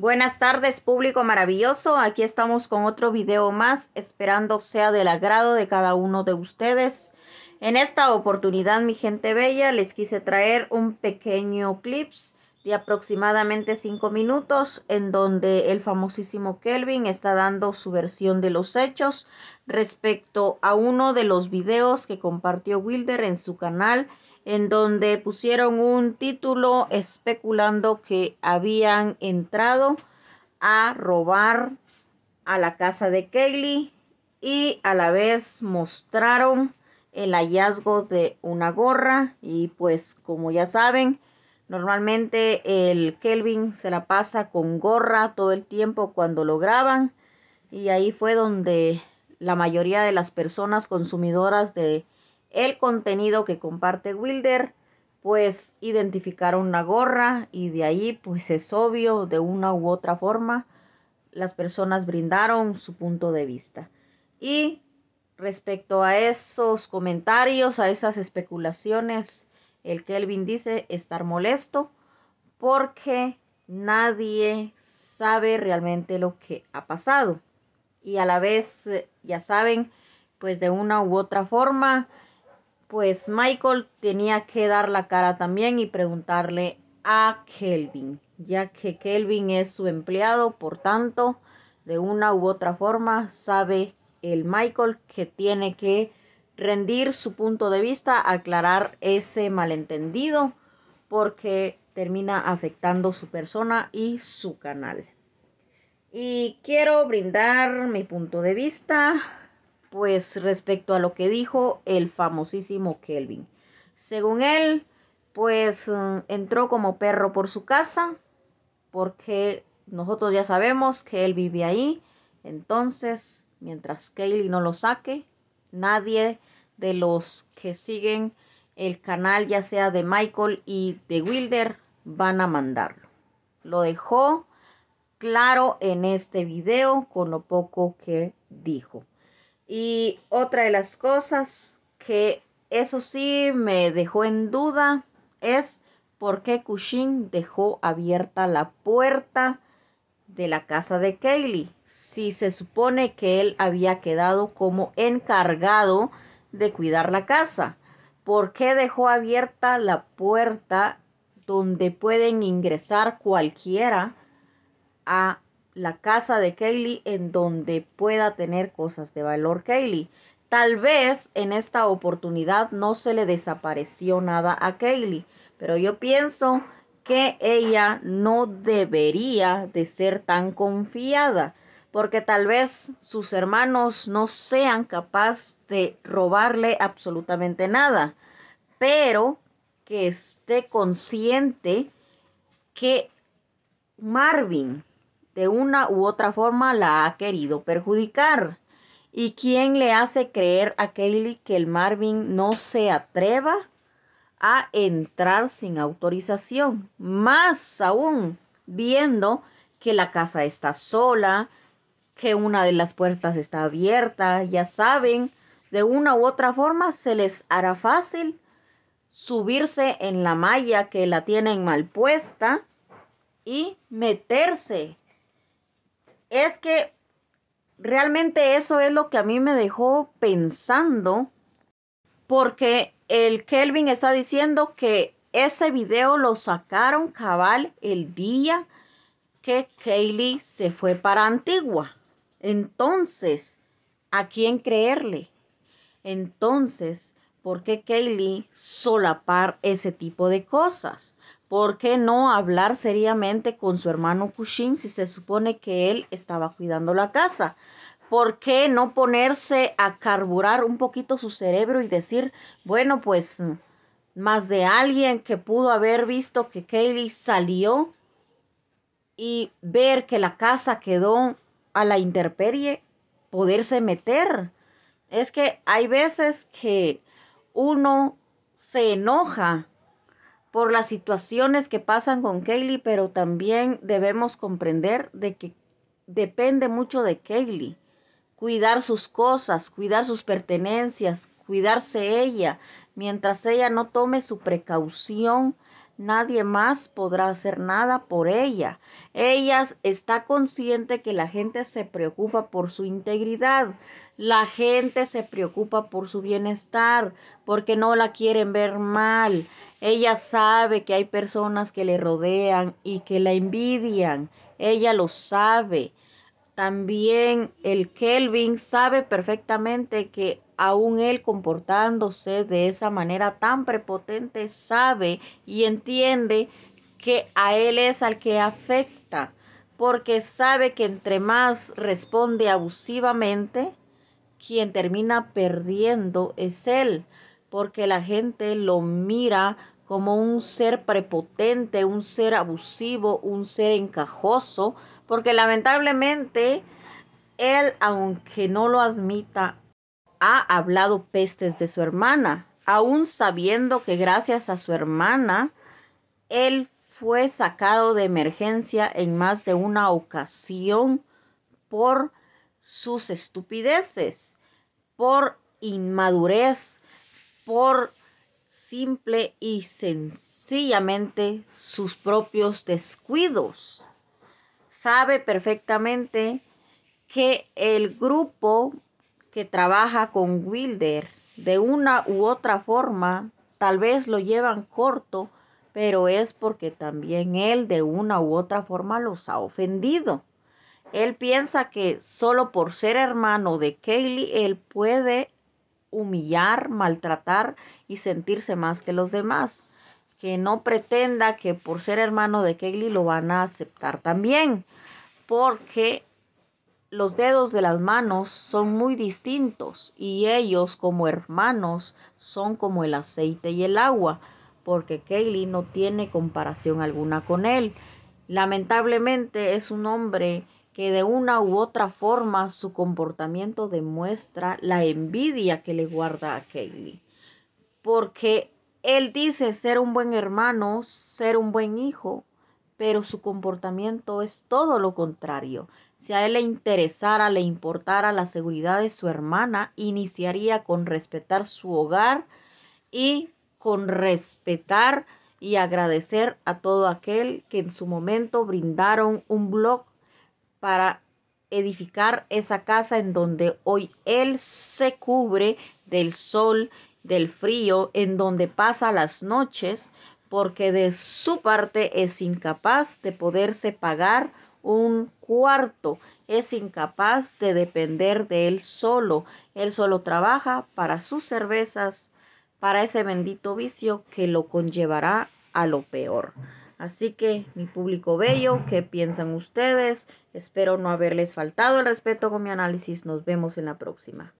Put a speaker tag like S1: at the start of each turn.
S1: Buenas tardes, público maravilloso. Aquí estamos con otro video más, esperando sea del agrado de cada uno de ustedes. En esta oportunidad, mi gente bella, les quise traer un pequeño clips de aproximadamente 5 minutos en donde el famosísimo Kelvin está dando su versión de los hechos respecto a uno de los videos que compartió Wilder en su canal en donde pusieron un título especulando que habían entrado a robar a la casa de Kaylee y a la vez mostraron el hallazgo de una gorra y pues como ya saben normalmente el Kelvin se la pasa con gorra todo el tiempo cuando lo graban y ahí fue donde la mayoría de las personas consumidoras de el contenido que comparte Wilder, pues identificaron una gorra y de ahí pues es obvio de una u otra forma las personas brindaron su punto de vista. Y respecto a esos comentarios, a esas especulaciones, el Kelvin dice estar molesto porque nadie sabe realmente lo que ha pasado. Y a la vez, eh, ya saben, pues de una u otra forma, pues Michael tenía que dar la cara también y preguntarle a Kelvin, ya que Kelvin es su empleado, por tanto, de una u otra forma sabe el Michael que tiene que rendir su punto de vista, aclarar ese malentendido, porque termina afectando su persona y su canal. Y quiero brindar mi punto de vista pues respecto a lo que dijo el famosísimo Kelvin. Según él, pues mm, entró como perro por su casa, porque nosotros ya sabemos que él vive ahí. Entonces, mientras Kelly no lo saque, nadie de los que siguen el canal, ya sea de Michael y de Wilder, van a mandarlo. Lo dejó claro en este video con lo poco que dijo. Y otra de las cosas que eso sí me dejó en duda es por qué Cushing dejó abierta la puerta de la casa de Kaylee si se supone que él había quedado como encargado de cuidar la casa. ¿Por qué dejó abierta la puerta donde pueden ingresar cualquiera a la casa de Kaylee en donde pueda tener cosas de valor Kaylee. Tal vez en esta oportunidad no se le desapareció nada a Kaylee, pero yo pienso que ella no debería de ser tan confiada, porque tal vez sus hermanos no sean capaces de robarle absolutamente nada, pero que esté consciente que Marvin de una u otra forma la ha querido perjudicar. ¿Y quién le hace creer a Kelly que el Marvin no se atreva a entrar sin autorización? Más aún, viendo que la casa está sola, que una de las puertas está abierta, ya saben, de una u otra forma se les hará fácil subirse en la malla que la tienen mal puesta y meterse es que realmente eso es lo que a mí me dejó pensando, porque el Kelvin está diciendo que ese video lo sacaron cabal el día que Kaylee se fue para Antigua. Entonces, ¿a quién creerle? Entonces, ¿por qué Kaylee solapar ese tipo de cosas? ¿Por qué no hablar seriamente con su hermano Kushin si se supone que él estaba cuidando la casa? ¿Por qué no ponerse a carburar un poquito su cerebro y decir, bueno, pues más de alguien que pudo haber visto que Kaylee salió y ver que la casa quedó a la intemperie, poderse meter? Es que hay veces que uno se enoja por las situaciones que pasan con Kaylee, pero también debemos comprender de que depende mucho de Kaylee. Cuidar sus cosas, cuidar sus pertenencias, cuidarse ella, mientras ella no tome su precaución Nadie más podrá hacer nada por ella. Ella está consciente que la gente se preocupa por su integridad. La gente se preocupa por su bienestar porque no la quieren ver mal. Ella sabe que hay personas que le rodean y que la envidian. Ella lo sabe. También el Kelvin sabe perfectamente que aún él comportándose de esa manera tan prepotente sabe y entiende que a él es al que afecta, porque sabe que entre más responde abusivamente, quien termina perdiendo es él, porque la gente lo mira como un ser prepotente, un ser abusivo, un ser encajoso, porque lamentablemente, él, aunque no lo admita, ha hablado pestes de su hermana, aún sabiendo que gracias a su hermana, él fue sacado de emergencia en más de una ocasión por sus estupideces, por inmadurez, por simple y sencillamente sus propios descuidos sabe perfectamente que el grupo que trabaja con Wilder de una u otra forma, tal vez lo llevan corto, pero es porque también él de una u otra forma los ha ofendido. Él piensa que solo por ser hermano de Kaylee, él puede humillar, maltratar y sentirse más que los demás que no pretenda que por ser hermano de Kaylee lo van a aceptar también, porque los dedos de las manos son muy distintos y ellos como hermanos son como el aceite y el agua, porque Kaylee no tiene comparación alguna con él. Lamentablemente es un hombre que de una u otra forma su comportamiento demuestra la envidia que le guarda a Kaylee. Porque él dice ser un buen hermano, ser un buen hijo, pero su comportamiento es todo lo contrario. Si a él le interesara, le importara la seguridad de su hermana, iniciaría con respetar su hogar y con respetar y agradecer a todo aquel que en su momento brindaron un blog para edificar esa casa en donde hoy él se cubre del sol del frío en donde pasa las noches, porque de su parte es incapaz de poderse pagar un cuarto, es incapaz de depender de él solo, él solo trabaja para sus cervezas, para ese bendito vicio que lo conllevará a lo peor. Así que, mi público bello, ¿qué piensan ustedes? Espero no haberles faltado el respeto con mi análisis. Nos vemos en la próxima.